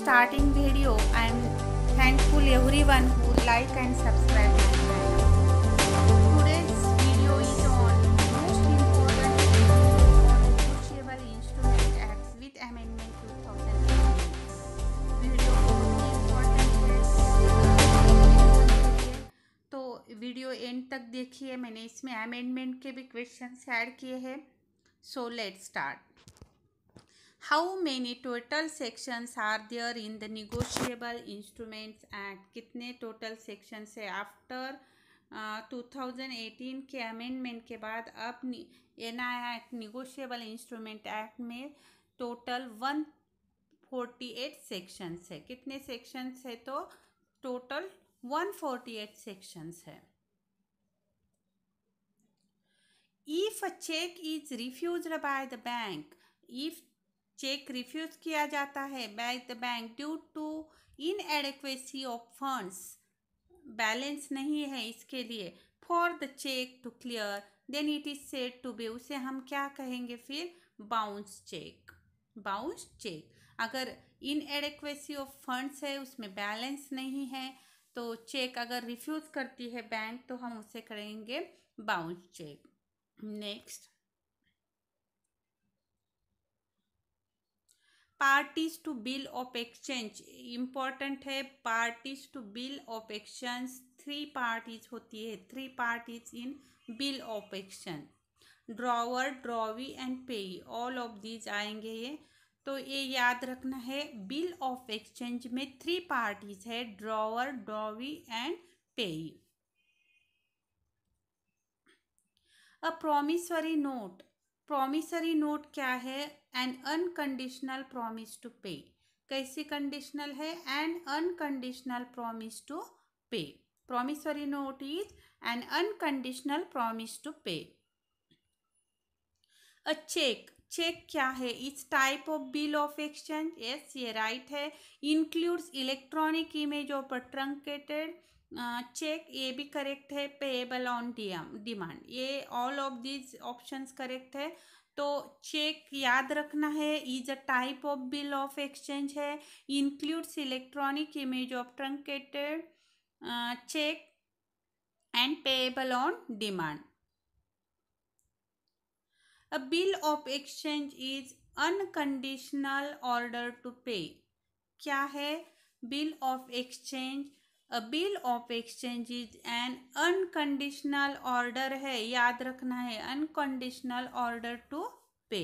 starting video. I am thankful everyone who like and subscribe video end तक देखिए मैंने इसमें अमेंडमेंट के भी क्वेश्चन ऐड किए हैं so let start how many total sections are there in the negotiable instruments act कितने total sections है आफ्टर टू थाउजेंड एटीन के अमेंडमेंट के बाद अब N I act negotiable instrument act में total one forty eight sections है कितने sections है तो total one forty eight sections है if a cheque is refuse by the bank if cheque refuse किया जाता है by the bank due to inadequacy of funds balance नहीं है इसके लिए for the cheque to clear then it is said to be उसे हम क्या कहेंगे फिर बाउंस चेक बाउंस चेक अगर इन एडिक्वेसी ऑफ फंड्स है उसमें बैलेंस नहीं है तो चेक अगर रिफ्यूज़ करती है बैंक तो हम उसे करेंगे bounce cheque next parties to bill of exchange important है parties to bill of exchange three parties होती है three parties in bill of exchange drawer drawee and payee all of these आएंगे ये तो ये याद रखना है बिल ऑफ एक्सचेंज में थ्री पार्टीज है drawer drawee and payee a promissory note promissory note क्या है एन अनकंडीशनल प्रॉमिस टू पे कैसी कंडीशनल है an unconditional promise to pay promissory note is an unconditional promise to pay a cheque cheque क्या है it's type of bill of exchange yes ये right है includes electronic image of a truncated cheque ये भी correct है payable on demand ये all of these options correct है तो चेक याद रखना है is a type of bill of exchange है includes electronic image of truncated cheque and payable on demand a bill of exchange is unconditional order to pay क्या है bill of exchange a bill of is an unconditional order है याद रखना है unconditional order to pay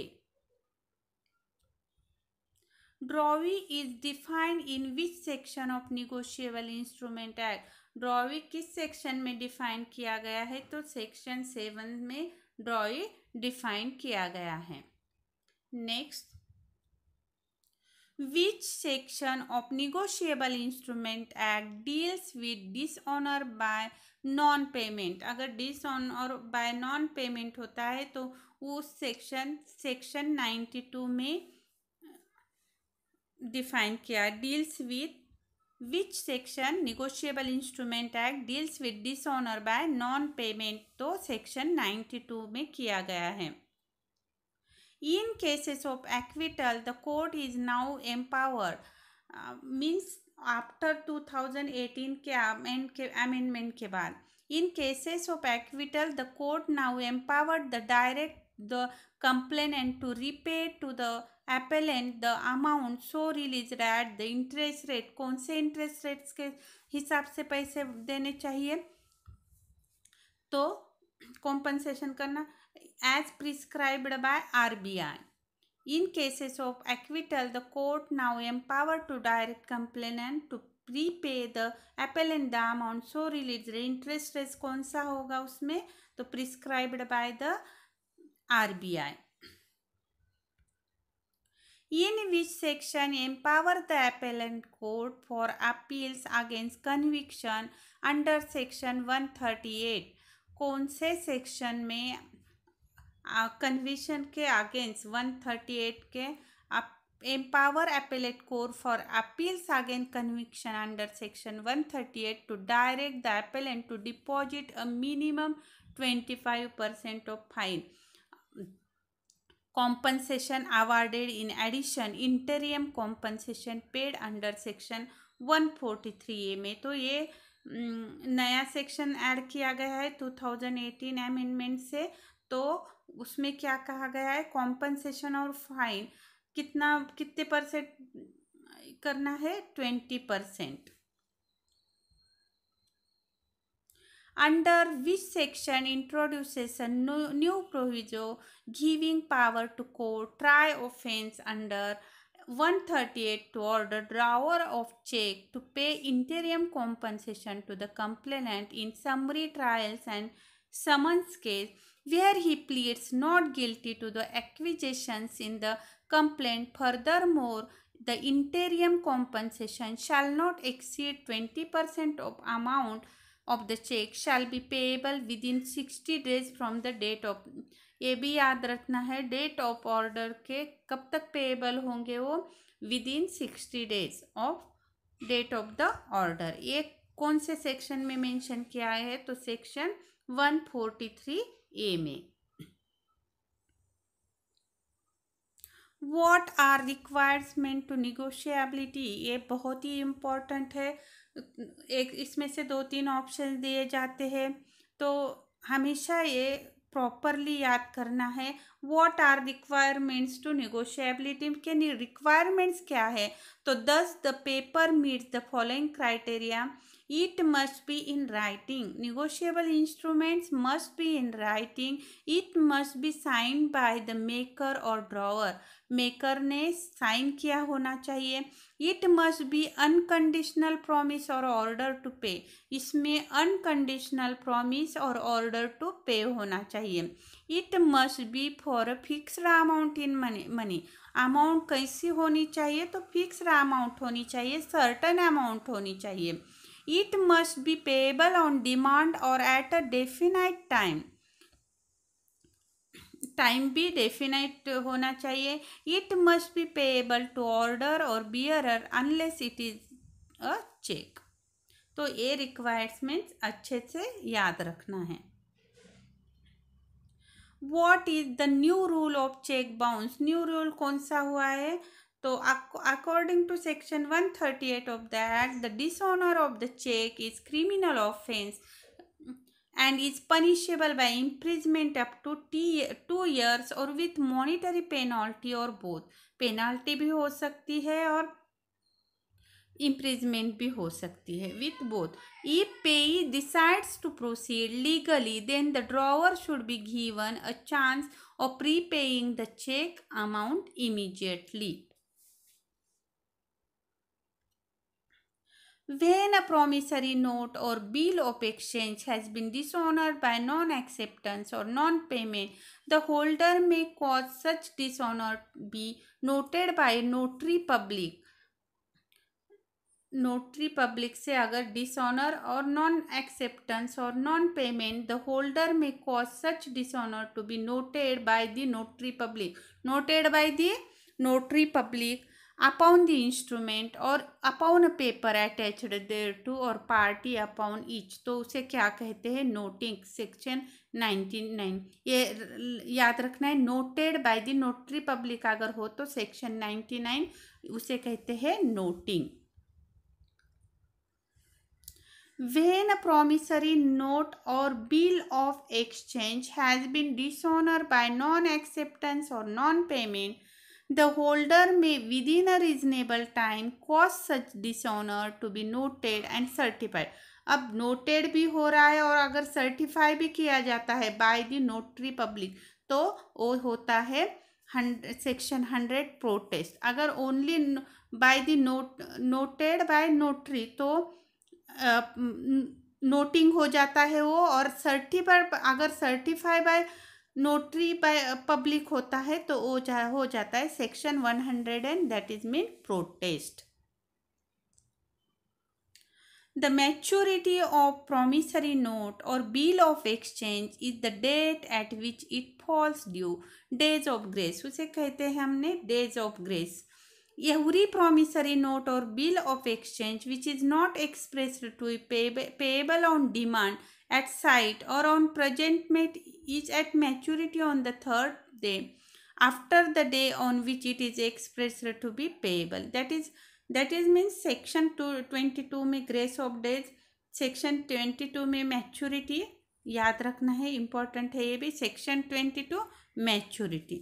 drawee is defined in which section of negotiable instrument act drawee किस section में define किया गया है तो सेक्शन सेवन में ड्रॉवी डिफाइन किया गया है next which section of negotiable instrument act deals with dishonor by non payment अगर dishonor by non payment होता है तो उस सेक्शन सेक्शन 92 में डिफाइन किया deals with which section negotiable instrument act deals with dishonour by non payment तो section 92 में किया गया है In cases of acquittal, the court is now empowered. Uh, means after 2018 के अमेंड के अमेंडमेंट के बाद in cases of acquittal the court now empowered the direct the complainant to repay to the appellant the amount so release at the interest rate कौन से interest rates के हिसाब से पैसे देने चाहिए तो कॉम्पनसेशन करना as prescribed by RBI. In cases of acquittal, the court now empowered to direct complainant to prepay the appellant the amount so release interest rate कौन सा होगा उसमें तो prescribed by the RBI in which section empower the appellant court for appeals against conviction under section 138 कौन से section में conviction के against one thirty eight के empower appellate court for appeals against conviction under section one thirty eight to direct the appellant to deposit a minimum twenty five percent of fine compensation awarded in addition interim compensation paid under section one forty three A में तो ये नया section add किया गया है to thousand eighteen amendment से तो उसमें क्या कहा गया है कॉम्पनसेशन और फाइन कितना कितने परसेंट करना है twenty percent under which section introduces a new, new proviso giving power to court try offence under 138 to order drawer of check to pay interim compensation to the complainant in summary trials and summons case where he pleads not guilty to the accusations in the complaint. Furthermore, the interim compensation shall not exceed 20% of amount of the check shall be payable within 60 days from the date of ये भी याद रखना है date of order के कब तक payable होंगे वो within sixty days of date of the order ये कौन से सेक्शन में मेंशन किया है तो section one forty three A में what are requirements to negotiability ये बहुत ही इम्पोर्टेंट है एक इसमें से दो तीन ऑप्शन दिए जाते हैं तो हमेशा ये प्रॉपरली याद करना है what are requirements to negotiability के रिक्वायरमेंट्स क्या है तो does the paper meet the following criteria it must be in writing negotiable instruments must be in writing it must be sign by the maker और drawer maker ने sign किया होना चाहिए it must be unconditional promise और order to pay इसमें unconditional promise और order to pay होना चाहिए it must be for a fixed amount in money money amount कैसी होनी चाहिए तो फिक्सड अमाउंट होनी चाहिए सर्टन अमाउंट होनी चाहिए it must be payable on demand or at a definite time time भी डेफिनेट होना चाहिए it must be payable to order और bearer unless it is a cheque तो ये रिक्वायर्समेंट्स अच्छे से याद रखना है what is the new rule of cheque bounce new rule कौन सा हुआ है So according to section 138 of that, the dishonor of the check is criminal offense and is punishable by imprisonment up to two years और with monetary penalty और both. Penalty भी हो सकती है और इम्प्रिजमेंट भी हो सकती है with both if payee decides to proceed legally then the drawer should be given a chance of prepaying the cheque amount immediately when a promissory note or bill of exchange has been dishonored by non-acceptance or non-payment, the holder may cause such dishonor be noted by notary public. Notary public से अगर dishonour और non acceptance और non payment the holder may cause such dishonour to be noted by the notary public noted by the notary public upon the instrument or upon a paper attached thereto or party upon each तो उसे क्या कहते हैं noting section 199 ये याद रखना है noted by the notary public अगर हो तो section 99 उसे कहते हैं noting when a promissory note or bill of exchange has been dishonored by non acceptance or non payment The holder may within a reasonable time cause such dishonor to be noted and certified. अब noted भी हो रहा है और अगर certify भी किया जाता है बाय द नोटरी पब्लिक तो वो होता है सेक्शन हंड्रेड प्रोटेस्ट अगर only by the note noted by notary तो नोटिंग uh, हो जाता है वो और सर्टिफाइड अगर certify by notary public uh, होता है तो वो जा, हो जाता है section one hundred and that is mean protest the maturity of promissory note और bill of exchange is the date at which it falls due days of grace उसे कहते हैं हमने डेज ऑफ ग्रेस यहूरी प्रोमिसरी नोट और bill of exchange which is not express to payable on demand at sight or on presentment is at maturity on the third day after the day on which it is expressed to be payable that is that is means section 2 22 में grace of days section twenty two में maturity याद रखना है important है ये भी section twenty two maturity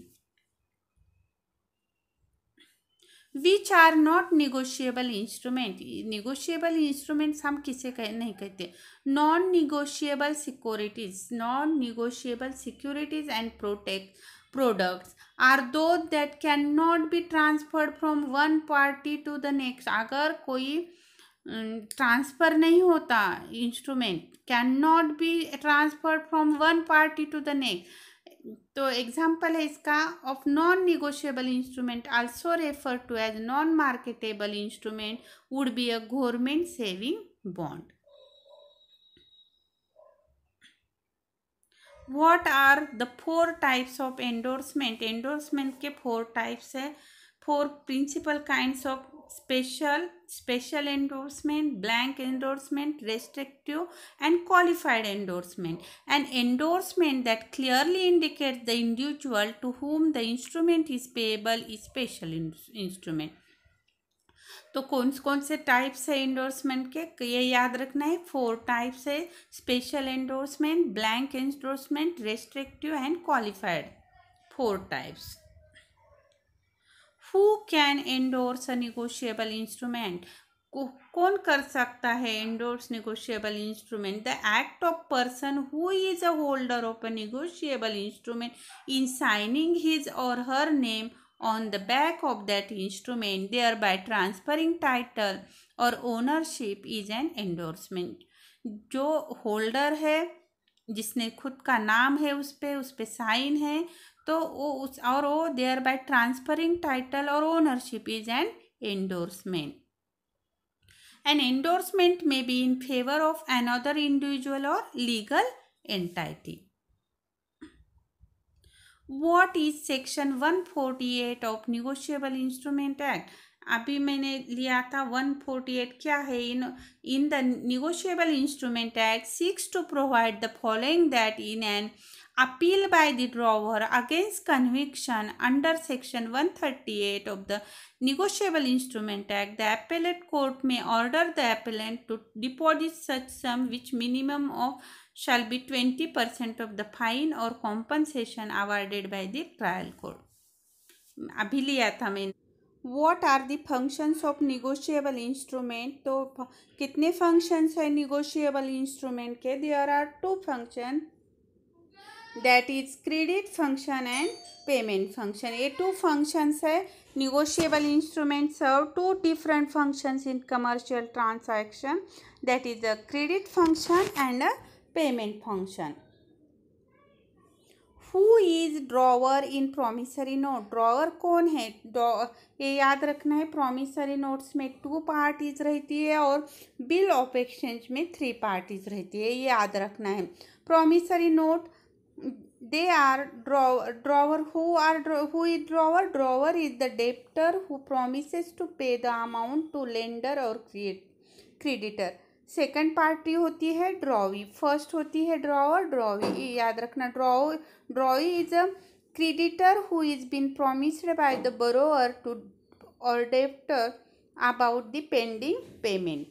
which are not negotiable instrument negotiable instruments हम किसे कह नहीं कहते non negotiable securities non negotiable securities and protect products are दो that can not be transferred from one party to the next अगर कोई transfer नहीं होता instrument can not be transferred from one party to the next तो example है इसका of non negotiable instrument also refer to as non marketable instrument would be a government saving bond what are the four types of endorsement endorsement के four types है four principal kinds of special special endorsement blank endorsement restrictive and qualified endorsement and endorsement that clearly indicate the individual to whom the instrument is payable is special instrument तो कौन कौन से types है endorsement के तो ये याद रखना है फोर टाइप्स है special endorsement blank endorsement restrictive and qualified four types who can endorse a negotiable instrument कौन कर सकता है endorse negotiable instrument the act of person who is a holder of a negotiable instrument in signing his और her name on the back of that instrument they are by transferring title और ownership is an endorsement जो holder है जिसने खुद का नाम है उस पर उस पर साइन है तो वो उस और वो देयर बाय ट्रांसफरिंग टाइटल और ownership is an endorsement an endorsement may be in favour of another individual और legal entity what is section one forty eight of negotiable instrument act अभी मैंने लिया था वन फोर्टी एट क्या है in in the negotiable instrument act six two provide the following that in and appeal by the drawer against conviction under section 138 of the negotiable instrument act the appellate court may order the appellant to deposit such sum which minimum of shall be 20% of the fine or compensation awarded by the trial court अभी लिया था मैंने what are the functions of negotiable instrument तो कितने functions हैं negotiable instrument के there are two function that is credit function and payment function ये two functions है negotiable instrument serve two different functions in commercial transaction that is a credit function and a payment function who is drawer in promissory note drawer कौन है ये याद रखना है promissory notes में two parties रहती है और बिल ऑफ एक्सचेंज में थ्री पार्टीज रहती है ये याद रखना है promissory note they are draw, drawer who are who is drawer drawer is the debtor who promises to pay the amount to lender or creditor second party होती है drawee first होती है ड्रॉवर ड्रॉवी याद रखना draw drawee is a creditor who is been promised by the borrower to और debtor about the pending payment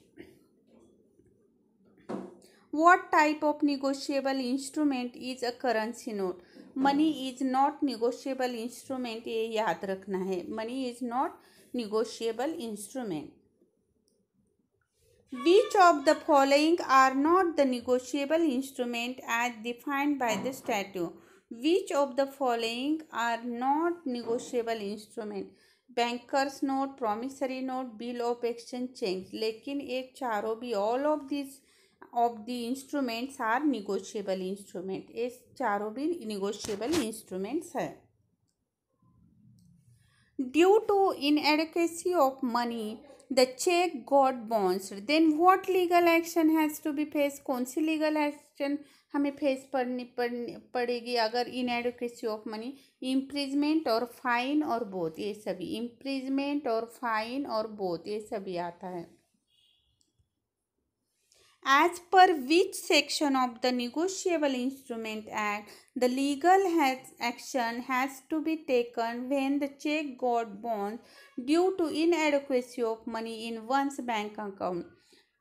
what type of negotiable instrument is a currency note money is not negotiable instrument ये याद रखना है money is not negotiable instrument which of the following are not the negotiable instrument as defined by the statute which of the following are not negotiable instrument Bankers note, promissory note, bill of exchange, change लेकिन ये चारों भी all of these of the instruments are negotiable instrument ये चारों भी negotiable instruments है due to inadequacy of money the cheque got bounce then what legal action has to be face कौन सी लीगल एक्शन हमें face पड़नी पड़ेगी अगर inadequacy of money imprisonment और फाइन और बोथ ये सभी इम्प्रिजमेंट और फाइन और बोथ ये सभी आता है as per which section of the negotiable instrument act the legal has action has to be taken when the check got bounced due to inadequacy of money in one's bank account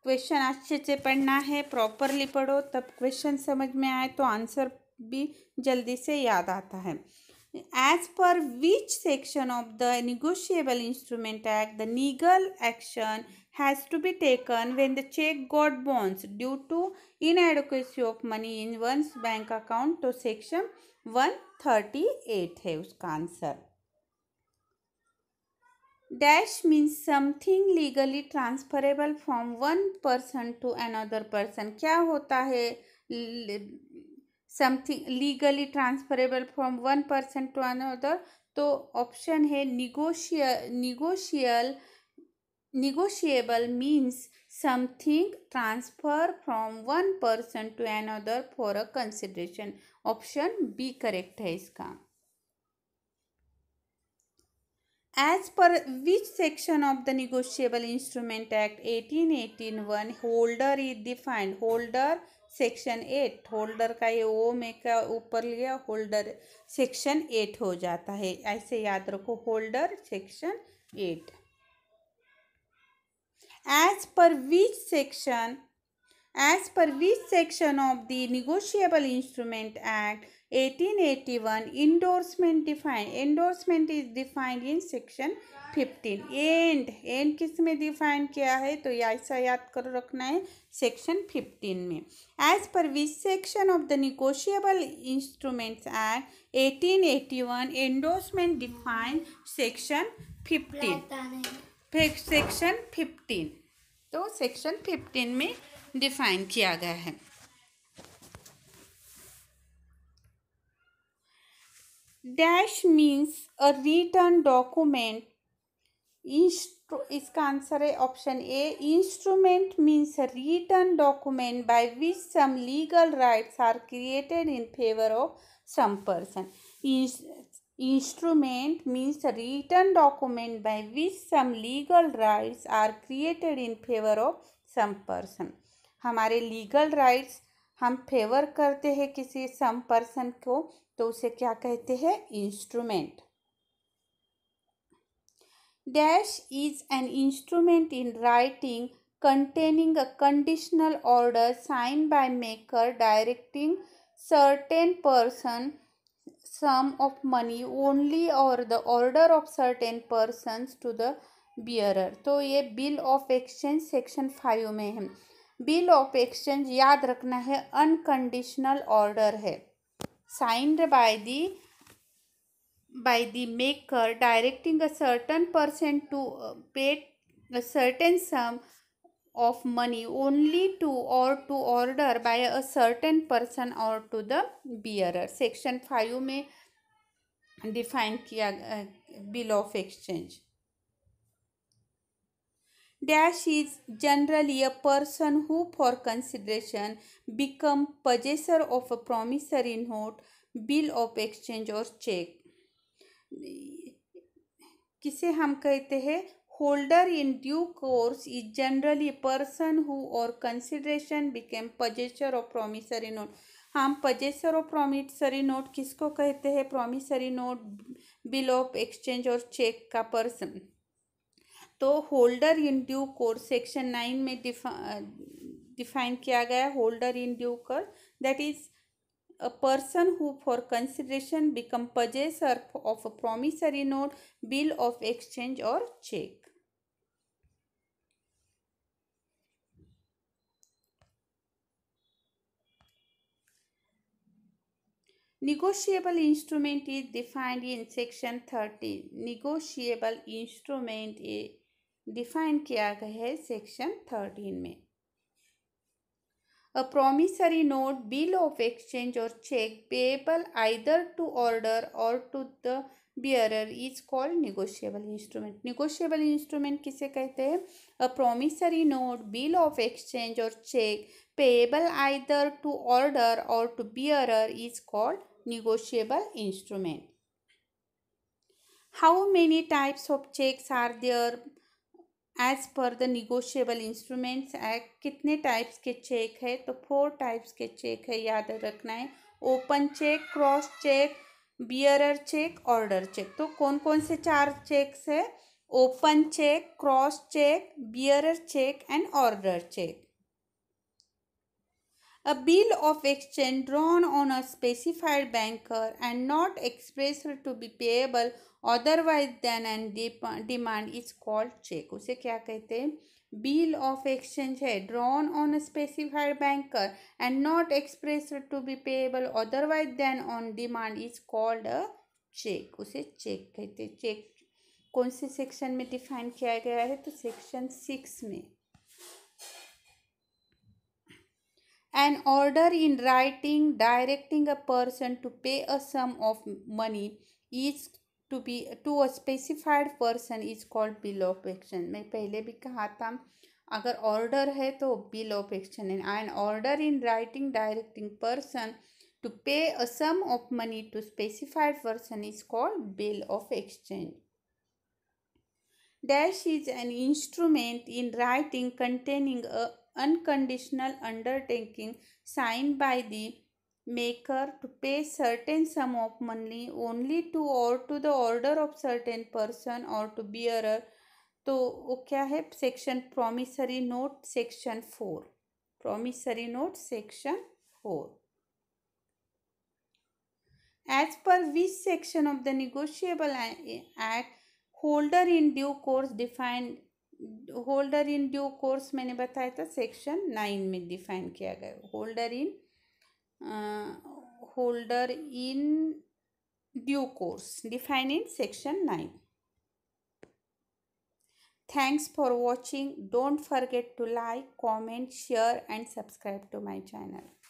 question अच्छे से पढ़ना है properly पढ़ो तब question समझ में आए तो आंसर भी जल्दी से याद आता है as per which section of the negotiable instrument act the legal action has to be taken when the check got bounced due to inadequacy of money in one's bank account तो section 138 है उसका answer dash means something legally transferable from one person to another person क्या होता है something legally transferable from one person to another तो option है negotiable negotiable negotiable means something transfer from one person to another for a consideration option b correct hai iska as per which section of the negotiable instrument act 1881 holder is defined holder section eight holder का ये ओ में का ऊपर लिया holder section eight हो जाता है ऐसे याद रखो holder section eight as per which section as per which section of the negotiable instrument act 1881 endorsement defined endorsement is defined in section 15 end end किस में define किया है तो ऐसा याद कर रखना है section 15 में as per which section of the negotiable instruments act 1881 endorsement defined section 15 फिर सेक्शन फिफ्टीन तो सेक्शन फिफ्टीन में डिफाइन किया गया है dash means a written document इंस्ट्रू इसका आंसर है option A instrument means written document by which some legal rights are created in favour of some person Instrument means written document by which some legal rights are created in favor of some person. हमारे legal rights हम favour करते हैं किसी some person को तो उसे क्या कहते हैं instrument dash is an instrument in writing containing a conditional order signed by maker directing certain person sum of money only or the order of certain persons to the bearer तो ये bill of exchange section five में है bill of exchange याद रखना है unconditional order है signed by the by the maker directing a certain percent to pay certain sum of money only to or to order by a certain person or to the bearer section 5 में define किया bill of exchange dash is generally a person who for consideration become possessor of a promissory note bill of exchange और cheque किसे हम कहते हैं holder in due course is generally person who और or became possessor of promissory note note हम possessor of promissory note किसको कहते हैं promissory note bill of exchange और चेक का पर्सन तो holder in due course section nine में डिफा डिफाइन किया गया holder in due course that is a person who for consideration become possessor of a promissory note bill of exchange और cheque Negotiable instrument is defined in section 13. Negotiable instrument define किया गया है section thirteen में a promissory note bill of exchange और cheque payable either to order और to the bearer is called negotiable instrument negotiable instrument किसे कहते हैं a promissory note bill of exchange और cheque payable either to order और to bearer is called negotiable instrument. How many types of checks are there as per the negotiable instruments act kitne types ke check hai to four types ke check hai yaad rakhna hai open check cross check bearer check order check to kon kon se char checks hai open check cross check bearer check and order check A bill of exchange drawn on a specified banker and not expressed to be payable otherwise than and demand is called check. उसे क्या कहते हैं bill of exchange है drawn on specified banker and not express to be payable otherwise than on demand is called a cheque उसे cheque कहते हैं check कौन से सेक्शन में डिफाइन किया गया है तो सेक्शन सिक्स में An order in writing directing a person to pay a sum of money is to be to a specified person is called bill of exchange. मैं पहले भी कहा था अगर order है तो bill of exchange है. An order in writing directing person to pay a sum of money to specified person is called bill of exchange. Dash is an instrument in writing containing a unconditional undertaking signed by the maker to pay certain sum of money only to or to the order of certain person or to bearer तो वो क्या है section promissory note section four promissory note section four as per which section of the negotiable act holder in due course defined holder in due course मैंने बताया था section nine में define किया गया holder in holder in due course define in section nine Thanks for watching. Don't forget to like, comment, share and subscribe to my channel.